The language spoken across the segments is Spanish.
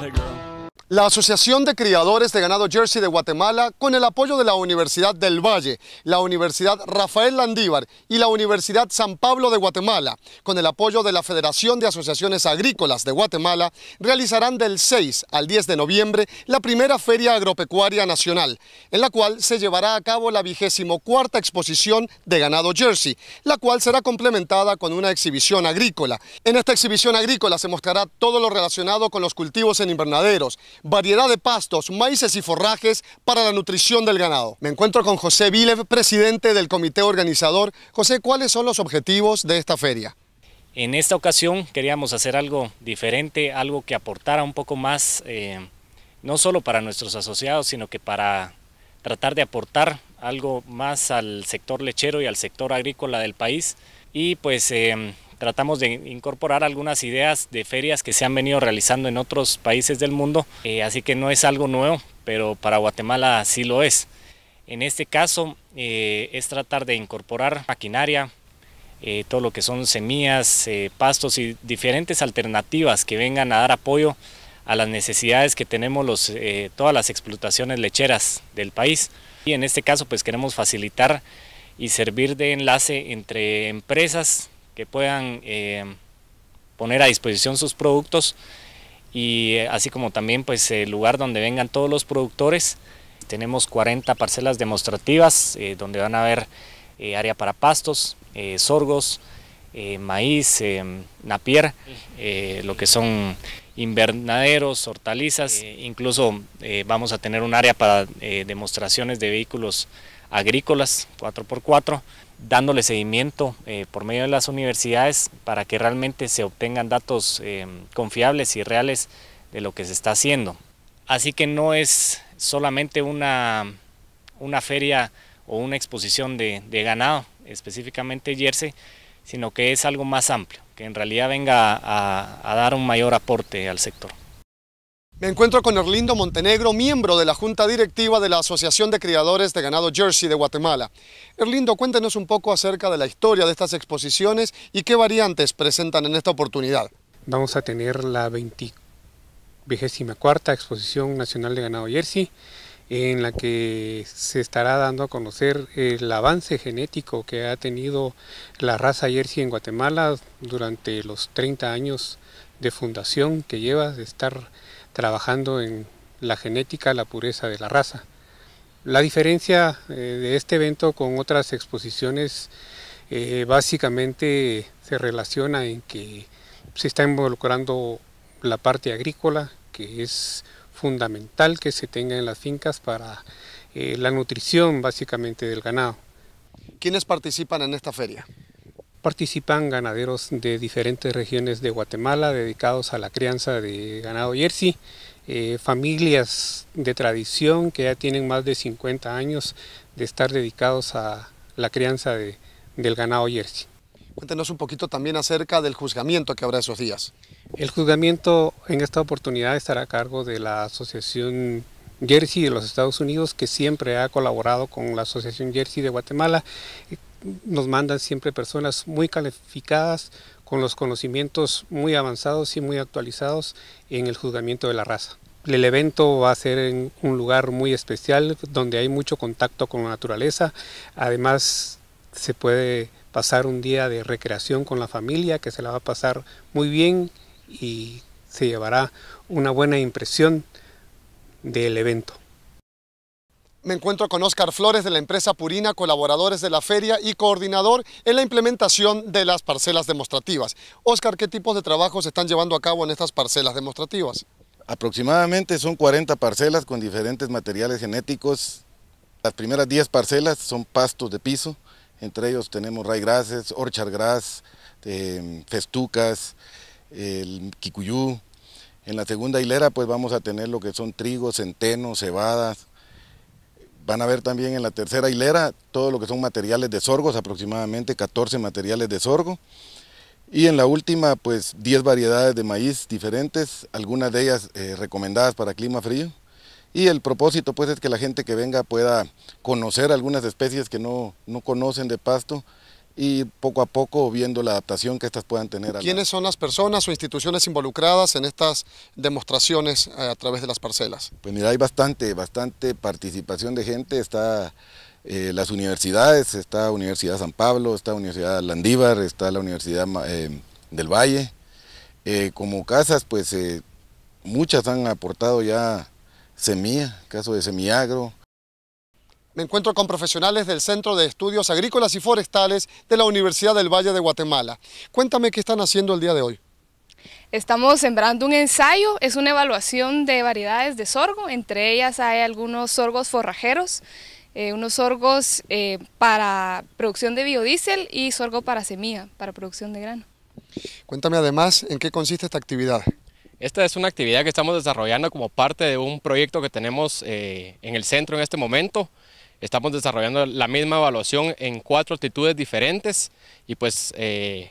Hey, girl. La Asociación de Criadores de Ganado Jersey de Guatemala, con el apoyo de la Universidad del Valle, la Universidad Rafael Landívar y la Universidad San Pablo de Guatemala, con el apoyo de la Federación de Asociaciones Agrícolas de Guatemala, realizarán del 6 al 10 de noviembre la primera Feria Agropecuaria Nacional, en la cual se llevará a cabo la vigésimo cuarta exposición de ganado Jersey, la cual será complementada con una exhibición agrícola. En esta exhibición agrícola se mostrará todo lo relacionado con los cultivos en invernaderos, variedad de pastos, maíces y forrajes para la nutrición del ganado. Me encuentro con José Vilev, presidente del comité organizador. José, ¿cuáles son los objetivos de esta feria? En esta ocasión queríamos hacer algo diferente, algo que aportara un poco más, eh, no solo para nuestros asociados, sino que para tratar de aportar algo más al sector lechero y al sector agrícola del país. Y pues eh, tratamos de incorporar algunas ideas de ferias que se han venido realizando en otros países del mundo, eh, así que no es algo nuevo, pero para Guatemala sí lo es. En este caso eh, es tratar de incorporar maquinaria, eh, todo lo que son semillas, pastos y diferentes alternativas que vengan a dar apoyo a las necesidades que tenemos todas las explotaciones lecheras del país. Y en este caso pues queremos facilitar y servir de enlace entre empresas que puedan eh, poner a disposición sus productos y eh, así como también pues el lugar donde vengan todos los productores. Tenemos 40 parcelas demostrativas eh, donde van a haber área para pastos, sorgos, maíz, napier, lo que son invernaderos, hortalizas, incluso vamos a tener un área para demostraciones de vehículos agrícolas 4x4, dándole seguimiento eh, por medio de las universidades para que realmente se obtengan datos eh, confiables y reales de lo que se está haciendo. Así que no es solamente una, feria o una exposición de, ganado, específicamente jersey, sino que es algo más amplio, que en realidad venga a dar un mayor aporte al sector. Me encuentro con Erlindo Montenegro, miembro de la Junta Directiva de la Asociación de Criadores de Ganado Jersey de Guatemala. Erlindo, cuéntenos un poco acerca de la historia de estas exposiciones y qué variantes presentan en esta oportunidad. Vamos a tener la 24 Exposición Nacional de Ganado Jersey, en la que se estará dando a conocer el avance genético que ha tenido la raza Jersey en Guatemala durante los 30 años de fundación que lleva de estar trabajando en la genética, la pureza de la raza. La diferencia eh, de este evento con otras exposiciones eh, básicamente se relaciona en que se está involucrando la parte agrícola, que es fundamental que se tenga en las fincas para eh, la nutrición básicamente del ganado. ¿Quiénes participan en esta feria? Participan ganaderos de diferentes regiones de Guatemala dedicados a la crianza de ganado jersey, eh, familias de tradición que ya tienen más de 50 años de estar dedicados a la crianza de, del ganado jersey. Cuéntenos un poquito también acerca del juzgamiento que habrá esos días. El juzgamiento en esta oportunidad estará a cargo de la Asociación Jersey de los Estados Unidos, que siempre ha colaborado con la Asociación Jersey de Guatemala, nos mandan siempre personas muy calificadas, con los conocimientos muy avanzados y muy actualizados en el juzgamiento de la raza. El evento va a ser en un lugar muy especial donde hay mucho contacto con la naturaleza. Además, se puede pasar un día de recreación con la familia que se la va a pasar muy bien y se llevará una buena impresión del evento. Me encuentro con Oscar Flores de la empresa Purina, colaboradores de la feria y coordinador en la implementación de las parcelas demostrativas. Oscar, ¿qué tipos de trabajos se están llevando a cabo en estas parcelas demostrativas? Aproximadamente son 40 parcelas con diferentes materiales genéticos. Las primeras 10 parcelas son pastos de piso, entre ellos tenemos raigrases, orchardgrass, em, festucas, el En la segunda hilera pues vamos a tener lo que son trigos, centeno, cebadas, Van a ver también en la tercera hilera todo lo que son materiales de sorgos, aproximadamente 14 materiales de sorgo. Y en la última, pues 10 variedades de maíz diferentes, algunas de ellas eh, recomendadas para clima frío. Y el propósito pues es que la gente que venga pueda conocer algunas especies que no, no conocen de pasto y poco a poco viendo la adaptación que estas puedan tener. ¿Quiénes son las personas o instituciones involucradas en estas demostraciones eh, a través de las parcelas? Pues mira, hay bastante, bastante participación de gente, está... Eh, las universidades, está Universidad San Pablo, está la Universidad Landívar, está la Universidad eh, del Valle. como casas, pues muchas han aportado ya semilla, caso de semiagro, me encuentro con profesionales del Centro de Estudios Agrícolas y Forestales de la Universidad del Valle de Guatemala. Cuéntame qué están haciendo el día de hoy. Estamos sembrando un ensayo, es una evaluación de variedades de sorgo, entre ellas hay algunos sorgos forrajeros, eh, unos sorgos eh, para producción de biodiesel y sorgo para semilla, para producción de grano. Cuéntame además en qué consiste esta actividad. Esta es una actividad que estamos desarrollando como parte de un proyecto que tenemos eh, en el centro en este momento, Estamos desarrollando la misma evaluación en cuatro actitudes diferentes y pues eh,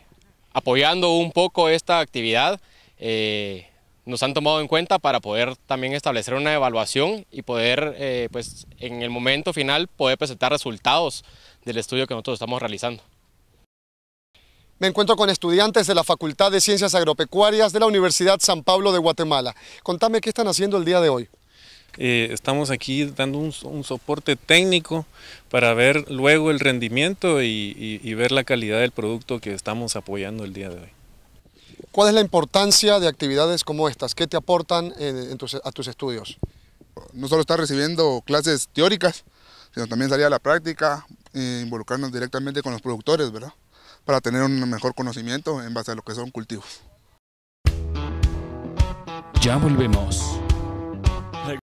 apoyando un poco esta actividad eh, nos han tomado en cuenta para poder también establecer una evaluación y poder eh, pues en el momento final poder presentar resultados del estudio que nosotros estamos realizando. Me encuentro con estudiantes de la Facultad de Ciencias Agropecuarias de la Universidad San Pablo de Guatemala. Contame qué están haciendo el día de hoy. Eh, estamos aquí dando un, soporte técnico para ver luego el rendimiento y, ver la calidad del producto que estamos apoyando el día de hoy. ¿Cuál es la importancia de actividades como estas? ¿Qué te aportan eh, a tus estudios? No solo estar recibiendo clases teóricas, sino también salir a la práctica, eh, involucrarnos directamente con los productores, ¿verdad? Para tener un mejor conocimiento en base a lo que son cultivos. Ya volvemos.